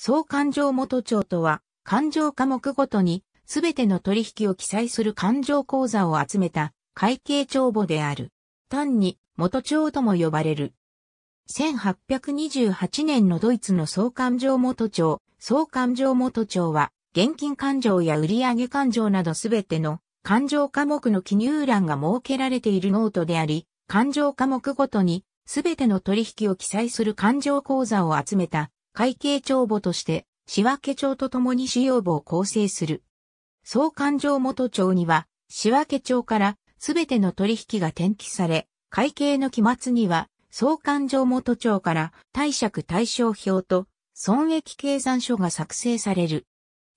総勘定元帳とは、勘定科目ごとに、すべての取引を記載する勘定口座を集めた会計帳簿である。単に元帳とも呼ばれる。1828年のドイツの総勘定元帳、総勘定元帳は、現金勘定や売上勘定などすべての勘定科目の記入欄が設けられているノートであり、勘定科目ごとにすべての取引を記載する勘定口座を集めた会計帳簿として、仕分帳とともに使用簿を構成する。総勘定元帳には、仕分帳からすべての取引が転記され、会計の期末には、総勘定元帳から貸借対照表と損益計算書が作成される。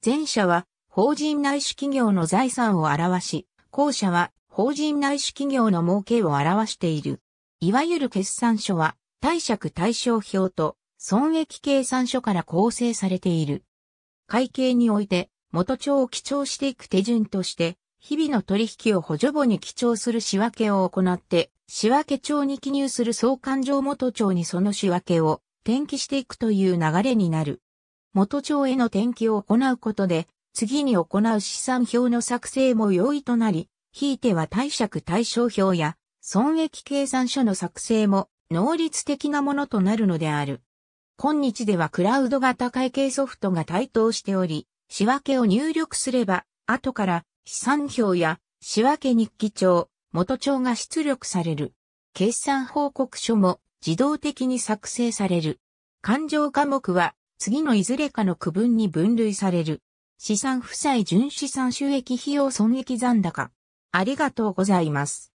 前者は法人内資企業の財産を表し、後者は法人内資企業の儲けを表している。いわゆる決算書は貸借対照表と損益計算書から構成されている。会計において、元帳を記帳していく手順として、日々の取引を補助簿に記帳する仕分けを行って、仕分け帳に記入する総勘定元帳にその仕分けを転記していくという流れになる。元帳への転記を行うことで、次に行う資産表の作成も容易となり、ひいては貸借対象表や損益計算書の作成も能率的なものとなるのである。今日ではクラウド型会計ソフトが台頭しており、仕分けを入力すれば、後から資産表や仕分け日記帳、元帳が出力される。決算報告書も自動的に作成される。勘定科目は次のいずれかの区分に分類される。資産負債純資産収益費用損益残高。ありがとうございます。